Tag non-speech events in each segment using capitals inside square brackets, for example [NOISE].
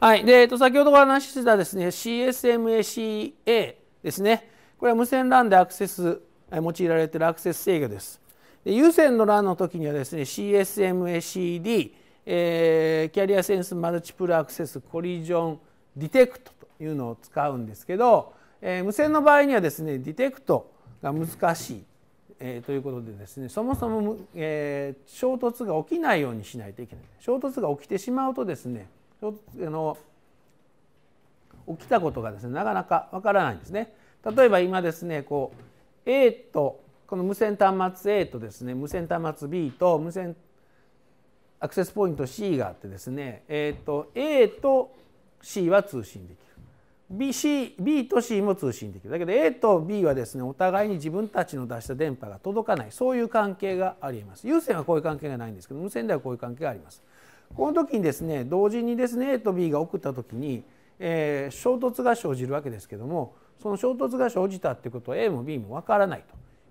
はい。で、えっと、先ほどお話ししたですね、CSMACA ですね。これは無線 LAN でアクセス、用いられているアクセス制御です。で有線の LAN の時にはですね、CSMACD、えー、キャリアセンスマルチプルアクセスコリジョンディテクトというのを使うんですけど、えー、無線の場合にはですね、ディテクトが難しい。えー、ということでですねそもそも、えー、衝突が起きないようにしないといけない衝突が起きてしまうとですねょあの起きたことがですねなかなかわからないんですね。例えば今ですねこう A とこの無線端末 A とですね無線端末 B と無線アクセスポイント C があってですね、えー、と A と C は通信できる B, C B と C も通信できるだけど A と B はですねお互いに自分たちの出した電波が届かないそういう関係がありえます有線はこういう関係がないんですけど無線ではこういう関係があります。この時にですね同時にですね A と B が送った時に、えー、衝突が生じるわけですけどもその衝突が生じたってことは A も B もわからない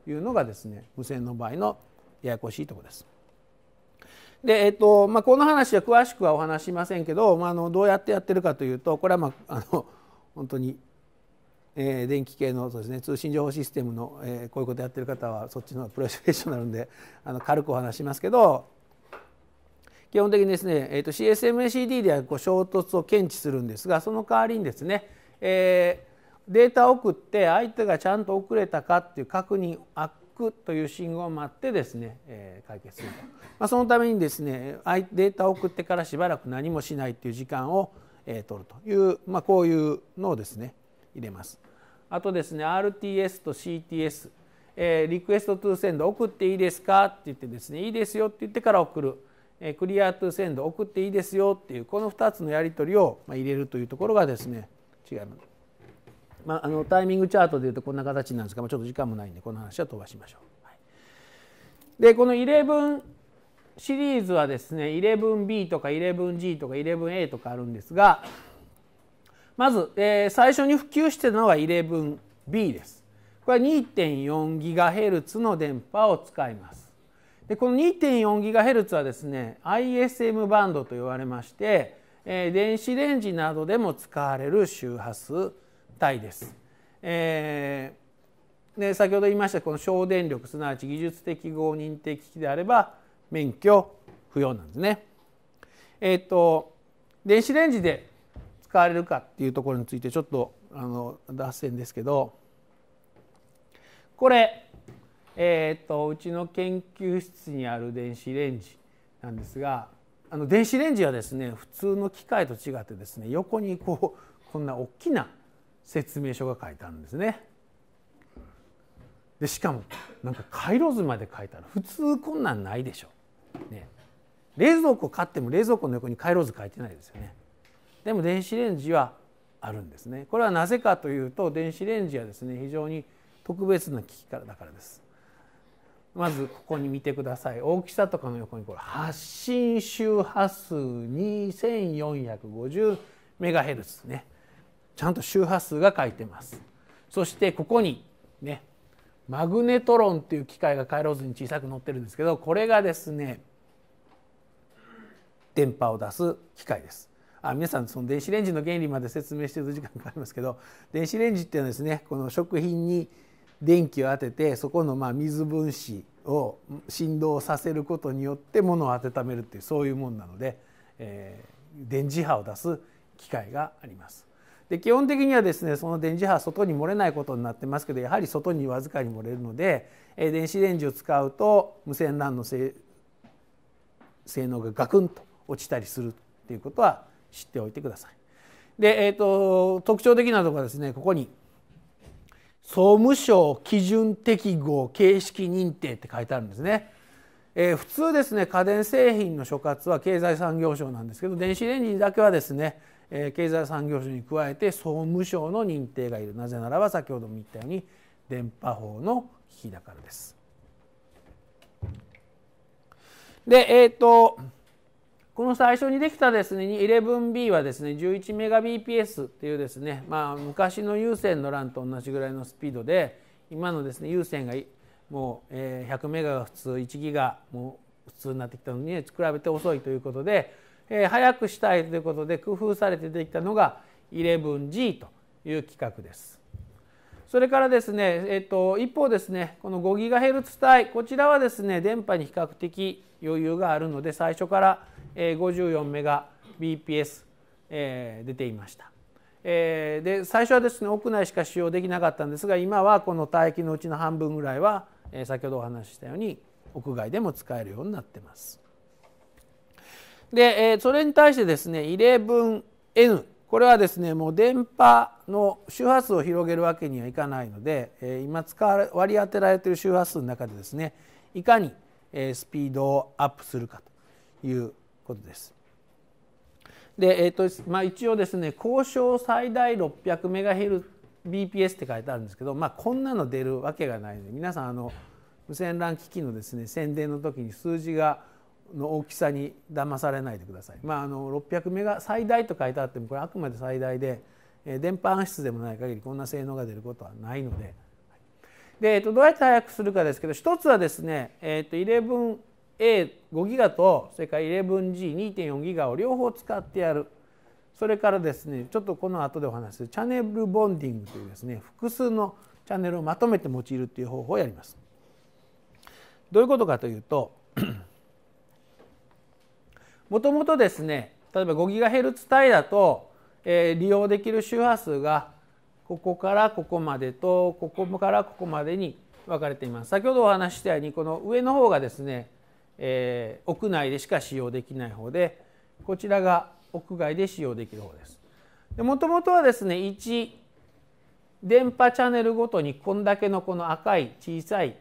というのがですね無線の場合のややこしいとこです。でえっとまあ、この話は詳しくはお話しませんけど、まあ、あのどうやってやってるかというとこれは、まあ、あの本当に、えー、電気系のそうです、ね、通信情報システムの、えー、こういうことやってる方はそっちのプロフェッショナルであの軽くお話しますけど基本的にですね、えーと、CSMACD ではこう衝突を検知するんですがその代わりにですね、えー、データを送って相手がちゃんと送れたかっていう確認アックという信号を待ってですね、えー、解決すると、まあ、そのためにですねデータを送ってからしばらく何もしないっていう時間を、えー、取るという、まあ、こういうのをですね入れます。あとですね RTS と CTS えー、リクエストトゥーセンド送っていいですかって言ってですねいいですよって言ってから送るクリアトゥセンド送っていいですよっていうこの2つのやり取りを入れるというところがですね違う、まあ、あのタイミングチャートでいうとこんな形なんですが、まあ、ちょっと時間もないんでこの話は飛ばしましょう。はい、でこの11シリーズはですね 11B とか 11G とか 11A とかあるんですがまず、えー、最初に普及してたのが 11B です。これは 2.4GHz の電波を使います。でこの 2.4GHz はですね ISM バンドと言われまして、え電子レンジなどでも使われる周波数帯です。えー、で先ほど言いましたこの省電力すなわち技術的合認定機器であれば免許不要なんですね。えっ、ー、と電子レンジで使われるかっていうところについてちょっとあの脱線ですけどこれえー、っとうちの研究室にある電子レンジなんですがあの電子レンジはですね普通の機械と違ってですね横にこうこんな大きな説明書が書いてあるんですね。でしかもなんか回路図まで書いたら普通こんなんないでしょ。ね、冷蔵庫買っても冷蔵庫の横に回路図書いてないですよね。でも電子レンジはあるんですね。これはなぜかというと電子レンジはですね非常に特別な機器からだからです。まずここに見てください大きさとかの横にこれ発信周波数 2450MHz ですねちゃんと周波数が書いてますそしてここにねマグネトロンっていう機械が回路図に小さく載ってるんですけどこれがですね電波を出す機械ですあ皆さんその電子レンジの原理まで説明してる時間かかりますけど電子レンジっていうのはですねこの食品に電気を当ててそこのまあ水分子を振動させることによって物を温めるっていうそういうもんなので、えー、電磁波を出す機械があります。で基本的にはですねその電磁波外に漏れないことになってますけどやはり外にわずかに漏れるので、え電子レンジを使うと無線 LAN の性能がガクンと落ちたりするっていうことは知っておいてください。で、えーと、と特徴的なところはですねここに総務省基準適合形式認定って書いてあるんですね。えー、普通ですね家電製品の所轄は経済産業省なんですけど電子レンジだけはですね、えー、経済産業省に加えて総務省の認定がいるなぜならば先ほども言ったように電波法の日機だからです。でえっ、ー、とこの最初にできたですね 11B はですね 11Mbps っていうですねまあ昔の有線の LAN と同じぐらいのスピードで今のですね有線がもう100メガが普通1ギガもう普通になってきたのに比べて遅いということで、え早くしたいということで工夫されてできたのが 11G という規格です。それからですね、えっと、一方ですねこの 5GHz 帯こちらはですね電波に比較的余裕があるので最初から54メガ BPS 出ていました。で最初はですね屋内しか使用できなかったんですが今はこの帯域のうちの半分ぐらいは先ほどお話ししたように屋外でも使えるようになってます。でそれに対してですね 11N これはですねもう電波の周波数を広げるわけにはいかないので今使わ割り当てられている周波数の中でですねいかにスピードをアップするかということです。で、えーとまあ、一応ですね交渉最大 600MHzBPS って書いてあるんですけど、まあ、こんなの出るわけがないので皆さんあの無線 LAN 機器のですね宣伝の時に数字がの大きさに騙されないでください。まあ、あの600メガ最大と書いてあってもこれあくまで最大で電波暗室でもない限りこんな性能が出ることはないので。でえっと、どうやって早くするかですけど一つはですね、えっと、11 A5 ギガとそれから 11G2.4 ギガを両方使ってやるそれからですねちょっとこの後でお話するチャネルボンディングというですね複数のチャンネルをまとめて用いるという方法をやります。どういうことかというともともとですね例えば5ヘルツ帯だと、えー、利用できる周波数がここからここまでとここからここまでに分かれています先ほどお話したようにこの上の方がですねえー、屋内でしか使用できない方でこちらが屋外で使用できる方です。もともとはですね1電波チャンネルごとにこんだけのこの赤い小さい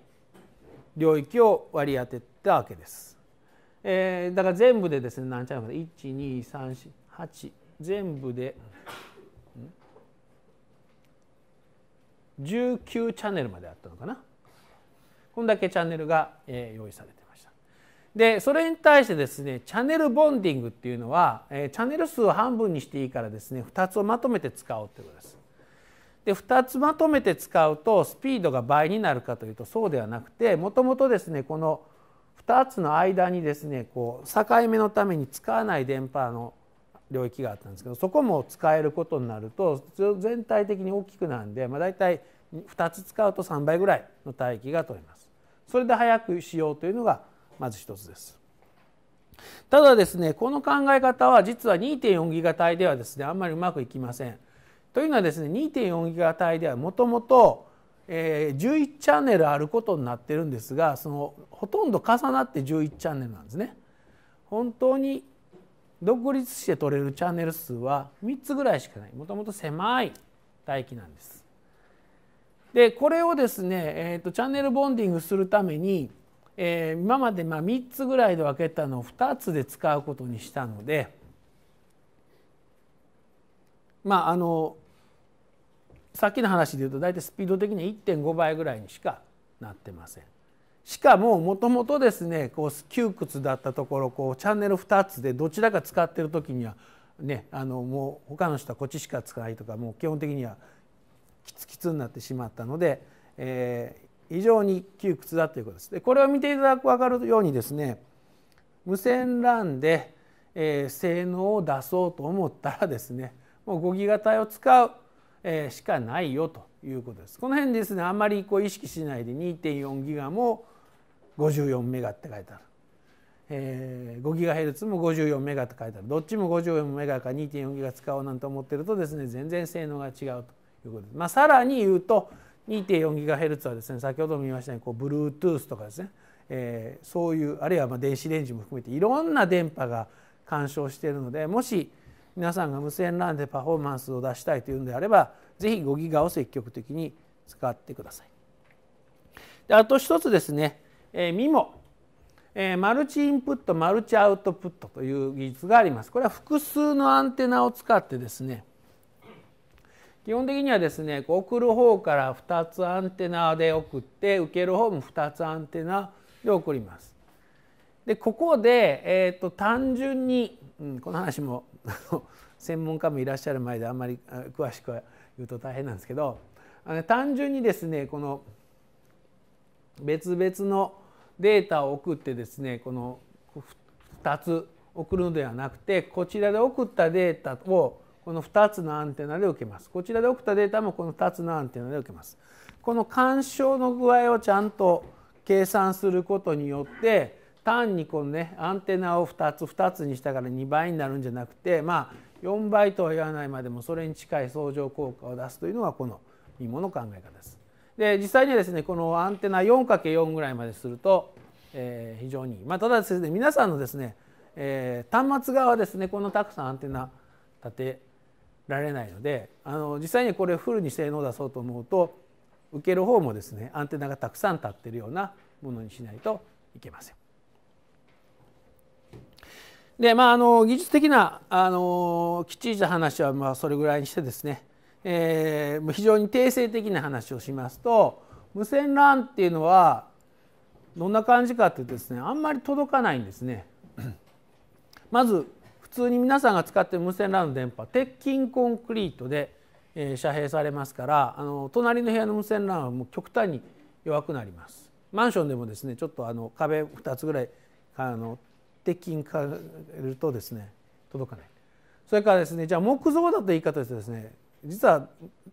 領域を割り当てたわけです。えー、だから全部でですね何チャンネルか12348全部で19チャンネルまであったのかなこんだけチャンネルが用意されてでそれに対してですねチャンネルボンディングっていうのは、えチャンネル数を半分にしていいからですね2つをまとめて使おうとてことです。で2つまとめて使うとスピードが倍になるかというとそうではなくてもともとですねこの2つの間にですねこう境目のために使わない電波の領域があったんですけどそこも使えることになると全体的に大きくなるんで、まあ、大体2つ使うと3倍ぐらいの帯域が取れます。それで早くしようというのがまず一つです。ただですねこの考え方は実は2.4ギガ帯ではですねあんまりうまくいきません。というのはですね2.4ギガ帯ではもともと11チャンネルあることになってるんですがそのほとんど重なって11チャンネルなんですね。本当に独立して取れるチャンネル数は3つぐらいしかないもともと狭い帯域なんです。でこれをですね、えーと、とチャンネルボンディングするためにえー、今までま3つぐらいで分けたのを2つで使うことにしたのでまああのさっきの話で言うと大体スピード的に1.5倍ぐらいにしかなってません。しかももともとですねこう窮屈だったところこうチャンネル2つでどちらか使ってる時にはねあのもう他の人はこっちしか使ないとかもう基本的にはきつきつになってしまったので、え非常に窮屈だということです。でこれを見ていただく分かるようにですね無線 LAN で、えー、性能を出そうと思ったらですねもう5ギガ帯を使う、えー、しかないよということです。この辺ですねあんまりこう意識しないで2.4ギガも54メガって書いてある。えー、5GHz も54メガって書いてあるどっちも54メガか2.4ギガ使おうなんて思ってるとですね全然性能が違うということです。まあ、さらに言うと 2.4GHz はですね先ほども言いましたようにこう Bluetooth とかですね、えー、そういうあるいはま電子レンジも含めていろんな電波が干渉しているのでもし皆さんが無線 LAN でパフォーマンスを出したいというのであれば是非5ギガを積極的に使ってください。であと一つですね、えー、MIMO、えー、マルチインプットマルチアウトプットという技術があります。これは複数のアンテナを使ってですね基本的にはですね送る方から2つアンテナで送って受ける方も2つアンテナで送ります。でここで、えーと、単純に、うん、この話も [LAUGHS] 専門家もいらっしゃる前であんまり詳しくは言うと大変なんですけどあの単純にですねこの別々のデータを送ってですねこの2つ送るのではなくてこちらで送ったデータをこの2つのアンテナで受けますこちらで送ったデータもこの2つのアンテナで受けますこの干渉の具合をちゃんと計算することによって単にこのねアンテナを2つ2つにしたから2倍になるんじゃなくてまあ4倍とは言わないまでもそれに近い相乗効果を出すというのがこのミの考え方です。で実際にはですねこのアンテナ 4×4 ぐらいまですると、えー、非常にまあ、ただですね皆さんのですね、えー、端末側はですねこのたくさんアンテナ立てられないのであの実際にこれフルに性能を出そうと思うと受ける方もですねアンテナがたくさん立ってるようなものにしないといけません。でまあ、あの技術的なあのきっちりした話はまあそれぐらいにしてですね、えー、非常に定性的な話をしますと無線 LAN っていうのはどんな感じかっていうとですねあんまり届かないんですね。[CLEARS THROAT] まず通に皆さんが使ってる無線 LAN の電波鉄筋コンクリートで、え遮蔽されますからあの隣の部屋の無線 LAN はもう極端に弱くなります。マンションでもですねちょっとあの壁2つぐらいあの鉄筋かるとですね届かない。それからですねじゃあ木造だと言い方ですね実は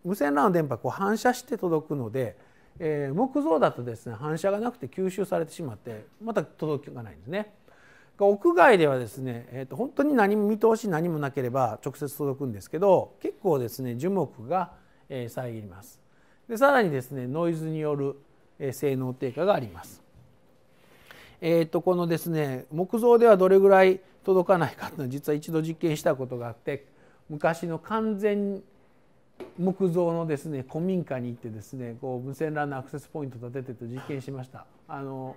無線 LAN の電波こう反射して届くので、えー、木造だとですね反射がなくて吸収されてしまってまた届かないんですね。屋外ではですね、えー、と本当に何も見通し何もなければ直接届くんですけど結構ですね樹木が、え遮りますでさらにですねノイズによる、え性能低下があります。えー、とこのですね木造ではどれぐらい届かないかというのは実は一度実験したことがあって昔の完全木造のですね古民家に行ってですねこう無線 LAN のアクセスポイント立ててと実験しました。あの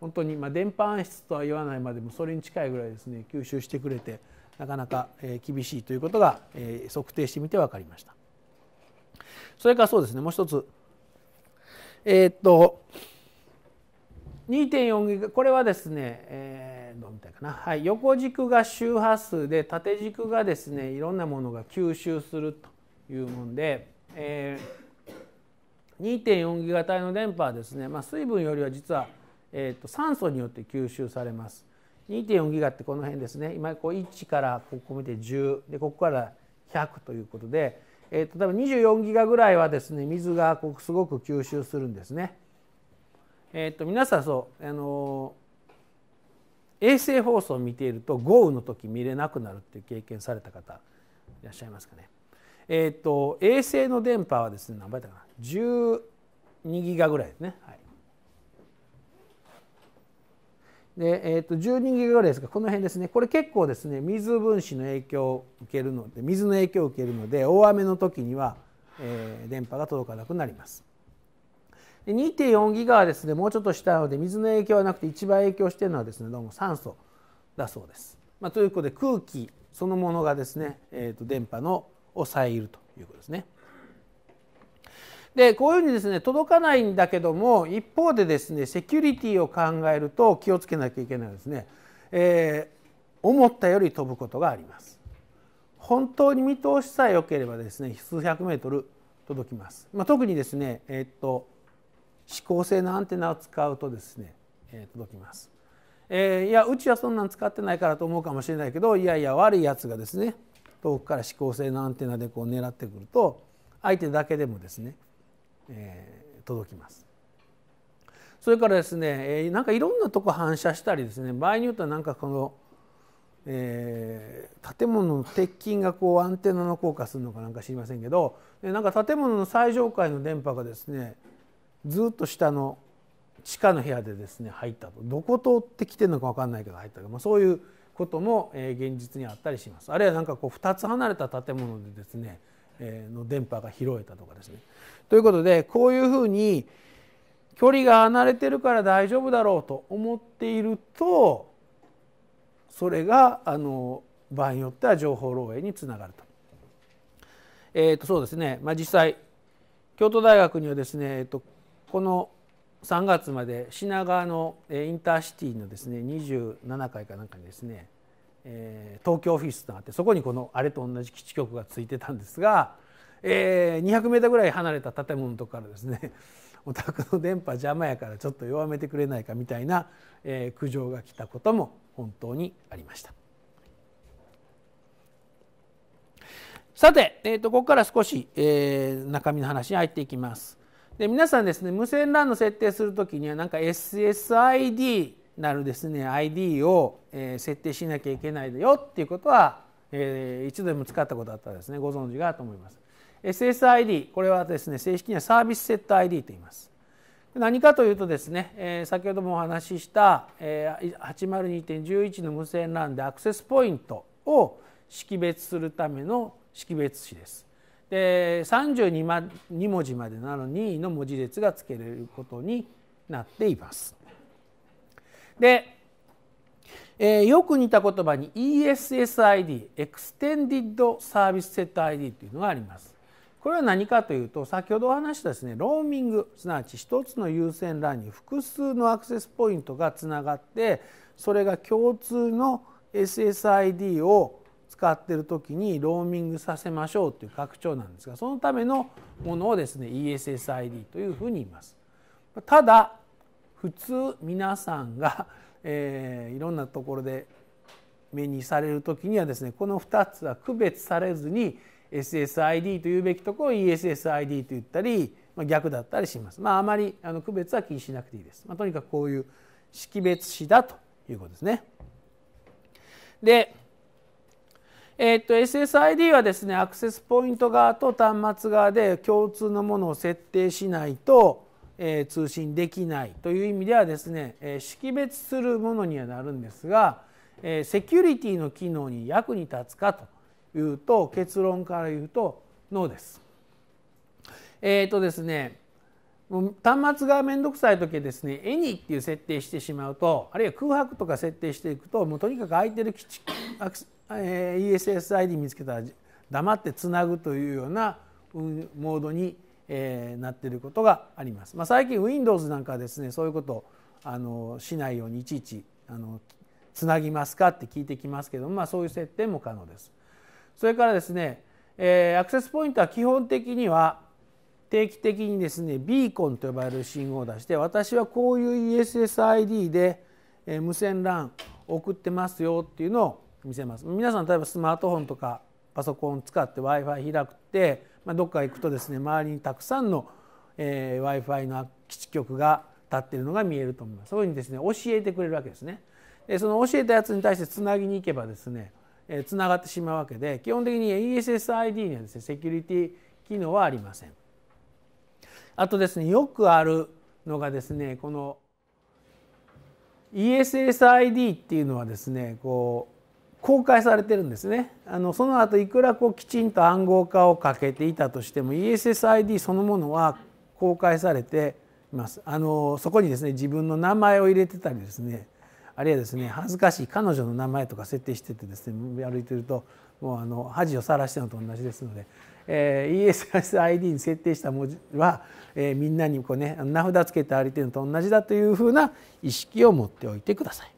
本当にまあ電波暗室とは言わないまでもそれに近いぐらいですね吸収してくれてなかなかえ厳しいということがえ測定してみて分かりました。それからそうですねもう一つえー、っと2.4ギガこれはですね、えー、どうみたいかな、はい、横軸が周波数で縦軸がですねいろんなものが吸収するというもんで、えー、2.4ギガ帯の電波はですね、まあ、水分よりは実はえー、と酸素によって吸収されます。2.4ギガってこの辺ですね今こう1からここ見て10でここから100ということで、えー、と多分24ギガぐらいはですね水がこうすごく吸収するんですね。えー、と皆さんそうあのー、衛星放送を見ていると豪雨の時見れなくなるっていう経験された方いらっしゃいますかね。えっ、ー、と衛星の電波はですね何倍だかな12ギガぐらいですね。はいで、えー、と12ギガぐらいですかこの辺ですねこれ結構ですね水分子の影響を受けるので水の影響を受けるので大雨の時には、えー、電波が届かなくなります。2.4ギガはですねもうちょっと下なので水の影響はなくて一番影響してるのはですねどうも酸素だそうです。まあ、ということで空気そのものがですね、えー、と電波のをえるということですね。でこういうふうにですね届かないんだけども一方でですねセキュリティを考えると気をつけなきゃいけないですね、えー、思ったより飛ぶことがあります。本当に見通しさえ良ければですね数百メートル届きます。まあ、特にですねえー、っと指向性のアンテナを使うとですね、えー、届きます。えー、いやうちはそんなん使ってないからと思うかもしれないけどいやいや悪いやつがですね遠くから指向性のアンテナでこう狙ってくると相手だけでもですねえ届きます。それからですね、えなんかいろんなとこ反射したりですね場合によってはなんかこの、えー、建物の鉄筋がこうアンテナの効果するのかなんか知りませんけどなんか建物の最上階の電波がですねずっと下の地下の部屋でですね入ったとどこ通ってきてるのか分かんないけど入ったとか、まあ、そういうことも現実にあったりしますあるいはんかこう2つ離れた建物でですねの電波が拾えたとかですね。ということでこういうふうに距離が離れてるから大丈夫だろうと思っているとそれがあの場合によっては情報漏洩につながると。えー、とそうですね、まあ、実際京都大学にはですね、えー、とこの3月まで品川のインターシティのですね27回かなんかにですねえー、東京オフィスとあってそこにこのあれと同じ基地局がついてたんですが、えー、200m ぐらい離れた建物のとこからですね [LAUGHS] お宅の電波邪魔やからちょっと弱めてくれないかみたいな、えー、苦情が来たことも本当にありました。さて、えー、とここから少し、えー、中身の話に入っていきます。で皆さんですね無線 LAN の設定するきにはなんか SSID なるですね ID をえ設定しなきゃいけないよっていうことは、え一度でも使ったことあったらですねご存知がと思います。SSID これはですね正式にはサービスセット ID と言います。何かというとですね、え先ほどもお話しした、え802.11の無線 LAN でアクセスポイントを識別するための識別詞です。で32文字までなのにの文字列がつけれることになっています。でえー、よく似た言葉に ESSID エクステンディッドサービスセット ID というのがあります。これは何かというと先ほどお話したですねローミングすなわち1つの優先欄に複数のアクセスポイントがつながってそれが共通の SSID を使っている時にローミングさせましょうという拡張なんですがそのためのものをですね ESSID というふうに言います。ただ普通皆さんがえー、いろんなところで目にされる時にはですねこの2つは区別されずに SSID というべきところを ESSID と言ったり、まあ、逆だったりします。まあ、あまりあの区別は気にしなくていいです。まあ、とにかくこういう識別詞だということですね。で、えー、っと SSID はですねアクセスポイント側と端末側で共通のものを設定しないとえ通信できないという意味ではですね、え識別するものにはなるんですが、えセキュリティの機能に役に立つかというと結論から言うとノーです。えっ、ー、とですね端末が面倒くさい時はですね「any」っていう設定してしまうとあるいは空白とか設定していくともうとにかく空いてる基地 ESSID 見つけたら黙ってつなぐというようなモードにえー、なっていることがあります。まあ、最近 Windows なんかはですねそういうことをあのしないようにいちいちあのつなぎますかって聞いてきますけども、まあ、そういう設定も可能です。それからですね、えー、アクセスポイントは基本的には定期的にですねビーコンと呼ばれる信号を出して私はこういう ESSID で、え無線 LAN 送ってますよっていうのを見せます。皆さん例えばスマートフォンとかパソコン使って w i f i 開くって、まあ、どっか行くとですね周りにたくさんの、えー、w i f i の基地局が立ってるのが見えると思いますそういうふうにですね教えてくれるわけですね。でその教えたやつに対してつなぎに行けばですねつながってしまうわけで基本的に ESSID にはですねセキュリティ機能はありません。あとですねよくあるのがですねこの ESSID っていうのはですねこ公開されてるんですねあのその後いくらこうきちんと暗号化をかけていたとしても ESSID そのものは公開されていますあのそこにですね自分の名前を入れてたりですねあるいはですね恥ずかしい彼女の名前とか設定しててですね歩いてるともうあの恥をさらしてるのと同じですので、えー、ESSID に設定した文字は、えー、みんなにこうね名札つけて歩いてるのと同じだというふうな意識を持っておいてください。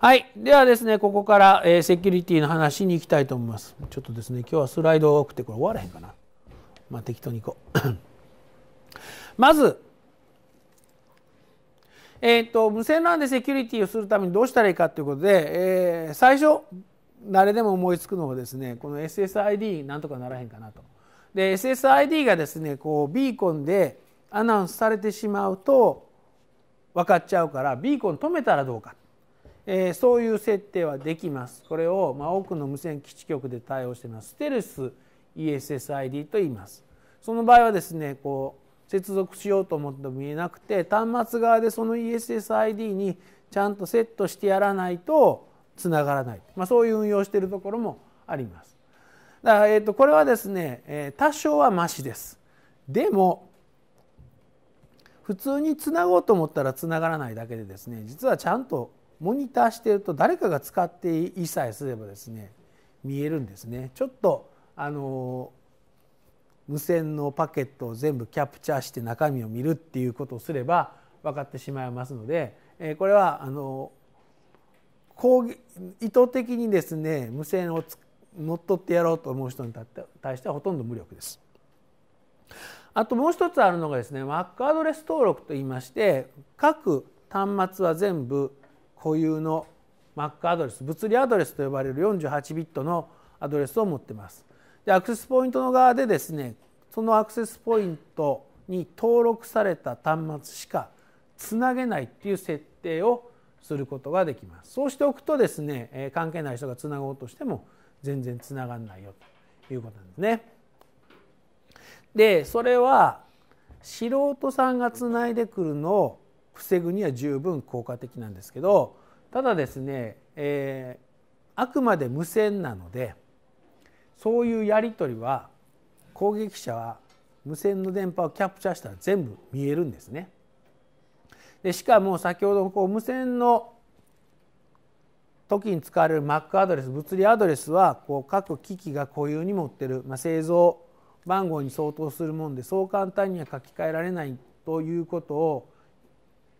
はい。ではですね、ここから、えー、セキュリティの話に行きたいと思います。ちょっとですね、今日はスライド多くて、これ終わらへんかな。まあ、適当にいこう。[COUGHS] まず、えーと、無線 LAN でセキュリティをするためにどうしたらいいかということで、えー、最初誰でも思いつくのはですねこの SSID なんとかならへんかなと。で SSID がですねこうビーコンでアナウンスされてしまうと分かっちゃうからビーコン止めたらどうかえー、そういう設定はできます。これを、まあ、多くの無線基地局で対応しています。ステルス ESSID と言います。その場合はですね、こう接続しようと思っても見えなくて、端末側でその ESSID にちゃんとセットしてやらないとつながらない。まあ、そういう運用しているところもあります。だから、えっとこれはですね、えー、多少はマシです。でも普通につなごうと思ったらつながらないだけでですね実はちゃんとモニターしてると誰かが使っていさえすればですね見えるんですねちょっとあの無線のパケットを全部キャプチャーして中身を見るっていうことをすれば分かってしまいますのでこれはあの意図的にですね無線を乗っ取ってやろうと思う人に対してはほとんど無力です。あともう一つあるのがですね Mac アドレス登録といいまして各端末は全部固有の Mac アドレス物理アドレスと呼ばれる48ビットのアドレスを持ってます。でアクセスポイントの側でですねそのアクセスポイントに登録された端末しかつなげないっていう設定をすることができます。そうしておくとですね関係ない人がつなごうとしても全然つながんないよということなんですね。でそれは素人さんがつないでくるのを防ぐには十分効果的なんですけどただですね、えー、あくまで無線なのでそういうやり取りは攻撃者は無線の電波をキャプチャーしたら全部見えるんですね。でしかも先ほどこう無線の時に使われる MAC アドレス物理アドレスはこう各機器が固有に持ってる、まあ、製造番号に相当するもんでそう簡単には書き換えられないということを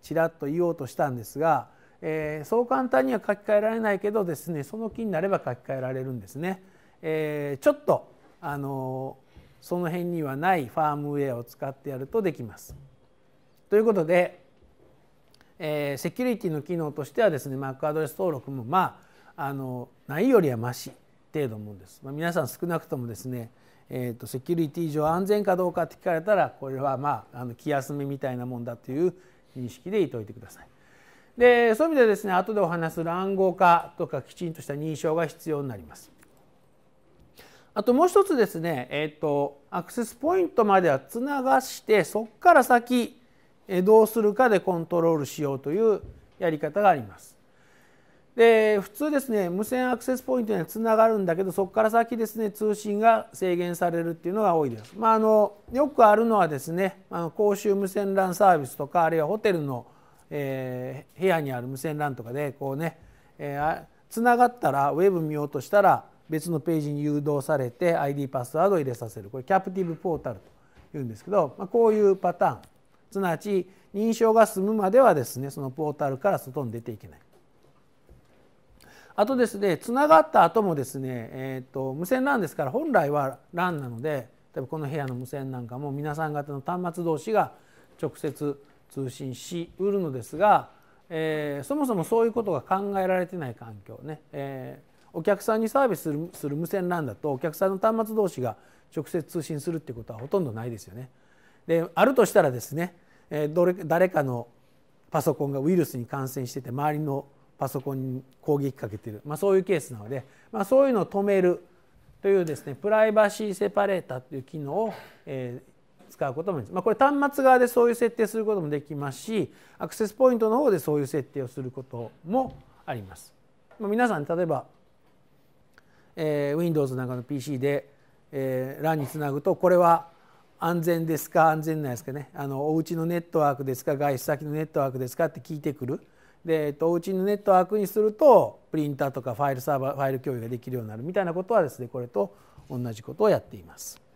ちらっと言おうとしたんですが、えー、そう簡単には書き換えられないけどですねその気になれば書き換えられるんですね。えー、ちょっとあのその辺にはないファームウェアを使ってやるとできます。ということで、えー、セキュリティの機能としてはですね Mac アドレス登録もまああのないよりはまし程度もんです、まあ、皆さん少なくともですね、えーとセキュリティ上安全かどうかって聞かれたらこれはまああの気休めみたいなもんだという認識でいておいてください。でそういう意味でですね後でお話する暗号化とかきちんとした認証が必要になります。あともう一つですね、えーと、とアクセスポイントまではつながしてそこから先どうするかでコントロールしようというやり方があります。で普通ですね無線アクセスポイントにはつながるんだけどそこから先ですね通信が制限されるっていうのが多いです。まあ、あのよくあるのはですねあの公衆無線 LAN サービスとかあるいはホテルの、えー、部屋にある無線 LAN とかでこうね、えー、つながったらウェブ見ようとしたら別のページに誘導されて ID パスワードを入れさせるこれキャプティブポータルというんですけど、まあ、こういうパターンすなわち認証が済むまではですねそのポータルから外に出ていけない。あとですねつながった後もですね、えーと、無線 LAN ですから本来は LAN なので例えばこの部屋の無線なんかも皆さん方の端末同士が直接通信しうるのですが、えー、そもそもそういうことが考えられてない環境ね、えー、お客さんにサービスする無線 LAN だとお客さんの端末同士が直接通信するってことはほとんどないですよね。であるとしたらですね、えー、どれ誰かのパソコンがウイルスに感染してて周りのパソコンに攻撃かけてる、まあ、そういうケースなので、まあ、そういうのを止めるというですねプライバシーセパレーターという機能を、えー、使うこともできます、まあ、これ端末側でそういう設定することもできますしアクセスポイントの方でそういう設定をすることもあります。まあ、皆さん例えば、えー、Windows なんかの PC で、えー、LAN につなぐとこれは安全ですか安全ないですかねあのお家のネットワークですか外出先のネットワークですかって聞いてくる。で、えっと、おうちのネットワークにするとプリンターとかファイルサーバーファイル共有ができるようになるみたいなことはですねこれと同じことをやっています。